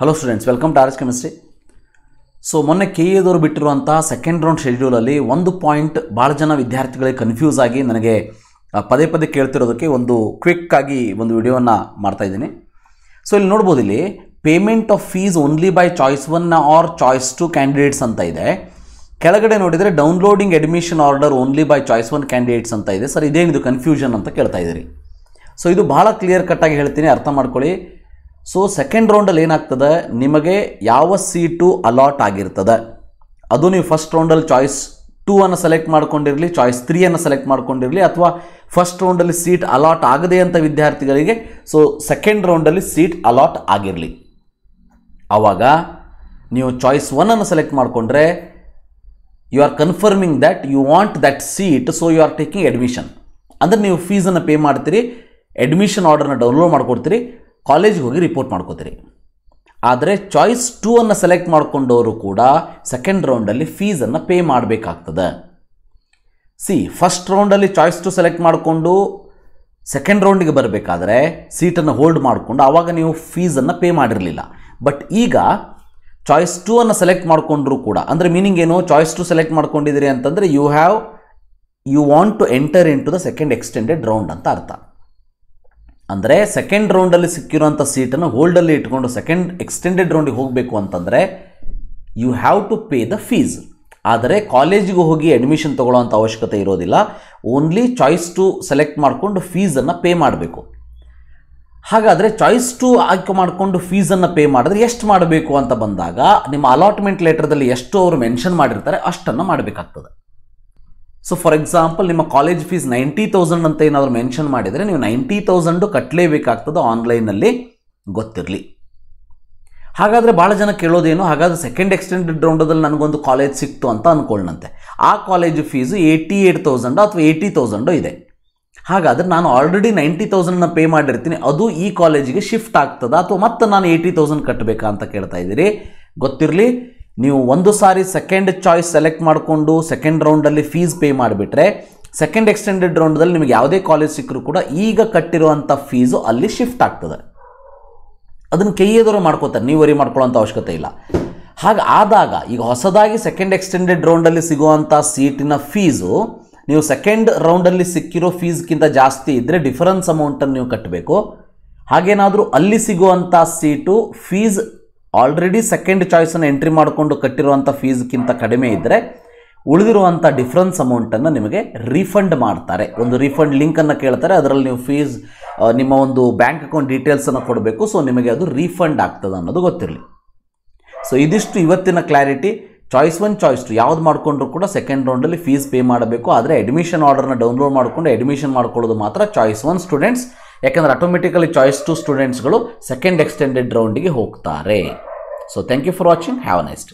hello students welcome to R S chemistry so ಮೊನ್ನೆ K ಎದವರು ಬಿಟ್ಟಿರುವಂಥ ಸೆಕೆಂಡ್ ರೌಂಡ್ ಶೆಡ್ಯೂಲಲ್ಲಿ ಒಂದು ಪಾಯಿಂಟ್ ಭಾಳ ಜನ ವಿದ್ಯಾರ್ಥಿಗಳಿಗೆ ಕನ್ಫ್ಯೂಸ್ ಆಗಿ ನನಗೆ ಪದೇ ಪದೇ ಕೇಳ್ತಿರೋದಕ್ಕೆ ಒಂದು ಕ್ವಿಕ್ ಆಗಿ ಒಂದು ವಿಡಿಯೋವನ್ನು ಮಾಡ್ತಾಯಿದ್ದೀನಿ ಸೊ ಇಲ್ಲಿ ನೋಡ್ಬೋದು ಇಲ್ಲಿ payment of fees only by choice one or choice two candidates ಅಂತ ಇದೆ ಕೆಳಗಡೆ ನೋಡಿದರೆ downloading admission order only by choice one candidates ಅಂತ ಇದೆ ಸರ್ ಇದೇನಿದು ಕನ್ಫ್ಯೂಷನ್ ಅಂತ ಕೇಳ್ತಾ ಇದ್ದೀರಿ ಸೊ ಇದು ಭಾಳ ಕ್ಲಿಯರ್ ಕಟ್ಟಾಗಿ ಹೇಳ್ತೀನಿ ಅರ್ಥ ಮಾಡ್ಕೊಳ್ಳಿ ಸೊ ಸೆಕೆಂಡ್ ರೌಂಡಲ್ಲಿ ಏನಾಗ್ತದೆ ನಿಮಗೆ ಯಾವ ಸೀಟು ಅಲಾಟ್ ಆಗಿರ್ತದೆ ಅದು ನೀವು ಫಸ್ಟ್ ರೌಂಡಲ್ಲಿ ಚಾಯ್ಸ್ ಟೂ ಅನ್ನು ಸೆಲೆಕ್ಟ್ ಮಾಡ್ಕೊಂಡಿರಲಿ ಚಾಯ್ಸ್ ತ್ರೀಯನ್ನು ಸೆಲೆಕ್ಟ್ ಮಾಡ್ಕೊಂಡಿರಲಿ ಅಥವಾ ಫಸ್ಟ್ ರೌಂಡಲ್ಲಿ ಸೀಟ್ ಅಲಾಟ್ ಆಗದೆ ಅಂತ ವಿದ್ಯಾರ್ಥಿಗಳಿಗೆ ಸೊ ಸೆಕೆಂಡ್ ರೌಂಡಲ್ಲಿ ಸೀಟ್ ಅಲಾಟ್ ಆಗಿರಲಿ ಆವಾಗ ನೀವು ಚಾಯ್ಸ್ ಒನ್ನನ್ನು ಸೆಲೆಕ್ಟ್ ಮಾಡಿಕೊಂಡ್ರೆ you are confirming that you want that seat so you are taking admission ಅಂದರೆ ನೀವು ಫೀಸನ್ನು ಪೇ ಮಾಡ್ತೀರಿ ಅಡ್ಮಿಷನ್ ಆರ್ಡರ್ನ ಡೌನ್ಲೋಡ್ ಮಾಡ್ಕೊಡ್ತೀರಿ ಕಾಲೇಜಿಗೆ ಹೋಗಿ ರಿಪೋರ್ಟ್ ಮಾಡ್ಕೋತೀರಿ ಆದರೆ ಚಾಯ್ಸ್ ಟೂ ಅನ್ನು ಸೆಲೆಕ್ಟ್ ಮಾಡಿಕೊಂಡವರು ಕೂಡ ಸೆಕೆಂಡ್ ರೌಂಡಲ್ಲಿ ಫೀಸನ್ನು ಪೇ ಮಾಡಬೇಕಾಗ್ತದೆ ಸಿ ಫಸ್ಟ್ ರೌಂಡಲ್ಲಿ ಚಾಯ್ಸ್ ಟು ಸೆಲೆಕ್ಟ್ ಮಾಡಿಕೊಂಡು ಸೆಕೆಂಡ್ ರೌಂಡಿಗೆ ಬರಬೇಕಾದ್ರೆ ಸೀಟನ್ನು ಹೋಲ್ಡ್ ಮಾಡಿಕೊಂಡು ಆವಾಗ ನೀವು ಫೀಸನ್ನು ಪೇ ಮಾಡಿರಲಿಲ್ಲ ಬಟ್ ಈಗ ಚಾಯ್ಸ್ ಟೂ ಅನ್ನು ಸೆಲೆಕ್ಟ್ ಮಾಡಿಕೊಂಡ್ರು ಕೂಡ ಅಂದರೆ ಮೀನಿಂಗ್ ಏನು ಚಾಯ್ಸ್ ಟು ಸೆಲೆಕ್ಟ್ ಮಾಡ್ಕೊಂಡಿದ್ದೀರಿ ಅಂತಂದರೆ you have you want to enter into the second extended round ಅಂತ ಅರ್ಥ ಅಂದರೆ ಸೆಕೆಂಡ್ ರೌಂಡಲ್ಲಿ ಸಿಕ್ಕಿರೋಂಥ ಸೀಟನ್ನು ಹೋಲ್ಡಲ್ಲಿ ಇಟ್ಕೊಂಡು ಸೆಕೆಂಡ್ ಎಕ್ಸ್ಟೆಂಡೆಡ್ ರೌಂಡಿಗೆ ಹೋಗಬೇಕು ಅಂತಂದರೆ you have to pay the fees ಆದರೆ ಕಾಲೇಜಿಗೆ ಹೋಗಿ ಅಡ್ಮಿಷನ್ ತೊಗೊಳ್ಳೋವಂಥ ಅವಶ್ಯಕತೆ ಇರೋದಿಲ್ಲ ಓನ್ಲಿ ಚಾಯ್ಸ್ ಟು ಸೆಲೆಕ್ಟ್ ಮಾಡಿಕೊಂಡು ಫೀಸನ್ನು ಪೇ ಮಾಡಬೇಕು ಹಾಗಾದರೆ ಚಾಯ್ಸ್ ಟು ಆಯ್ಕೆ ಮಾಡಿಕೊಂಡು ಫೀಸನ್ನು ಪೇ ಮಾಡಿದ್ರೆ ಎಷ್ಟು ಮಾಡಬೇಕು ಅಂತ ಬಂದಾಗ ನಿಮ್ಮ ಅಲಾಟ್ಮೆಂಟ್ ಲೆಟರ್ದಲ್ಲಿ ಎಷ್ಟು ಅವರು ಮೆನ್ಷನ್ ಮಾಡಿರ್ತಾರೆ ಅಷ್ಟನ್ನು ಮಾಡಬೇಕಾಗ್ತದೆ ಸೊ ಫಾರ್ ಎಕ್ಸಾಂಪಲ್ ನಿಮ್ಮ ಕಾಲೇಜ್ ಫೀಸ್ ನೈಂಟಿ ತೌಸಂಡ್ ಅಂತ ಏನಾದರೂ ಮೆನ್ಷನ್ ಮಾಡಿದರೆ ನೀವು ನೈಂಟಿ ತೌಸಂಡು ಕಟ್ಟಲೇಬೇಕಾಗ್ತದೆ ಆನ್ಲೈನಲ್ಲಿ ಗೊತ್ತಿರಲಿ ಹಾಗಾದರೆ ಭಾಳ ಜನ ಕೇಳೋದೇನು ಹಾಗಾದರೆ ಸೆಕೆಂಡ್ ಎಕ್ಸ್ಟೆಂಡೆಡ್ ರೌಂಡದಲ್ಲಿ ನನಗೊಂದು ಕಾಲೇಜ್ ಸಿಕ್ತು ಅಂತ ಅಂದ್ಕೊಳ್ಳಂತೆ ಆ college fees eighty eight thousand ಅಥವಾ ಏಯ್ಟಿ ತೌಸಂಡು ಇದೆ ಹಾಗಾದರೆ ನಾನು ಆಲ್ರೆಡಿ ನೈಂಟಿ ತೌಸಂಡನ್ನ ಪೇ ಮಾಡಿರ್ತೀನಿ ಅದು ಈ ಕಾಲೇಜಿಗೆ ಶಿಫ್ಟ್ ಆಗ್ತದೆ ಅಥವಾ ಮತ್ತೆ ನಾನು ಏಯ್ಟಿ ತೌಸಂಡ್ ಕಟ್ಟಬೇಕಾ ಅಂತ ಕೇಳ್ತಾ ಇದ್ದೀರಿ ಗೊತ್ತಿರಲಿ ನೀವು ಒಂದು ಸಾರಿ ಸೆಕೆಂಡ್ ಚಾಯ್ಸ್ ಸೆಲೆಕ್ಟ್ ಮಾಡಿಕೊಂಡು ಸೆಕೆಂಡ್ ರೌಂಡಲ್ಲಿ ಫೀಸ್ ಪೇ ಮಾಡಿಬಿಟ್ರೆ ಸೆಕೆಂಡ್ ಎಕ್ಸ್ಟೆಂಡೆಡ್ ರೌಂಡಲ್ಲಿ ನಿಮಗೆ ಯಾವುದೇ ಕಾಲೇಜ್ ಸಿಕ್ಕರೂ ಕೂಡ ಈಗ ಕಟ್ಟಿರುವಂಥ ಫೀಸು ಅಲ್ಲಿ ಶಿಫ್ಟ್ ಆಗ್ತದೆ ಅದನ್ನು ಕೈ ಮಾಡ್ಕೋತಾರೆ ನೀವು ವರಿ ಮಾಡ್ಕೊಳ್ಳೋಂಥ ಅವಶ್ಯಕತೆ ಇಲ್ಲ ಹಾಗೆ ಆದಾಗ ಈಗ ಹೊಸದಾಗಿ ಸೆಕೆಂಡ್ ಎಕ್ಸ್ಟೆಂಡೆಡ್ ರೌಂಡಲ್ಲಿ ಸಿಗುವಂಥ ಸೀಟಿನ ಫೀಸು ನೀವು ಸೆಕೆಂಡ್ ರೌಂಡಲ್ಲಿ ಸಿಕ್ಕಿರೋ ಫೀಸ್ಗಿಂತ ಜಾಸ್ತಿ ಇದ್ದರೆ ಡಿಫರೆನ್ಸ್ ಅಮೌಂಟನ್ನು ನೀವು ಕಟ್ಟಬೇಕು ಹಾಗೇನಾದರೂ ಅಲ್ಲಿ ಸಿಗುವಂಥ ಸೀಟು ಫೀಸ್ ಆಲ್ರೆಡಿ ಸೆಕೆಂಡ್ ಚಾಯ್ಸನ್ನು ಎಂಟ್ರಿ ಮಾಡಿಕೊಂಡು ಕಟ್ಟಿರುವಂಥ ಫೀಸ್ಗಿಂತ ಕಡಿಮೆ ಇದ್ದರೆ ಉಳಿದಿರುವಂಥ ಡಿಫ್ರೆನ್ಸ್ ಅಮೌಂಟನ್ನು ನಿಮಗೆ ರೀಫಂಡ್ ಮಾಡ್ತಾರೆ ಒಂದು ರೀಫಂಡ್ ಲಿಂಕನ್ನು ಕೇಳ್ತಾರೆ ಅದರಲ್ಲಿ ನೀವು ಫೀಸ್ ನಿಮ್ಮ ಒಂದು ಬ್ಯಾಂಕ್ ಅಕೌಂಟ್ ಡೀಟೇಲ್ಸನ್ನು ಕೊಡಬೇಕು ಸೊ ನಿಮಗೆ ಅದು ರೀಫಂಡ್ ಆಗ್ತದೆ ಅನ್ನೋದು ಗೊತ್ತಿರಲಿ ಸೊ ಇದಿಷ್ಟು ಇವತ್ತಿನ clarity choice one choice two ಯಾವ್ದು ಮಾಡಿಕೊಂಡ್ರು ಕೂಡ ಸೆಕೆಂಡ್ ರೌಂಡಲ್ಲಿ ಫೀಸ್ ಪೇ ಮಾಡಬೇಕು ಆದರೆ ಅಡ್ಮಿಷನ್ ಆರ್ಡರ್ನ ಡೌನ್ಲೋಡ್ ಮಾಡಿಕೊಂಡು ಅಡ್ಮಿಷನ್ ಮಾಡ್ಕೊಳ್ಳೋದು ಮಾತ್ರ ಚಾಯ್ಸ್ ಒನ್ ಸ್ಟೂಡೆಂಟ್ಸ್ ಯಾಕಂದರೆ ಆಟೋಮೆಟಿಕಲಿ ಚಾಯ್ಸ್ ಟು ಸ್ಟೂಡೆಂಟ್ಸ್ಗಳು ಸೆಕೆಂಡ್ ಎಕ್ಸ್ಟೆಂಡೆಡ್ ರೌಂಡಿಗೆ ಹೋಗ್ತಾರೆ so thank you for watching have a nice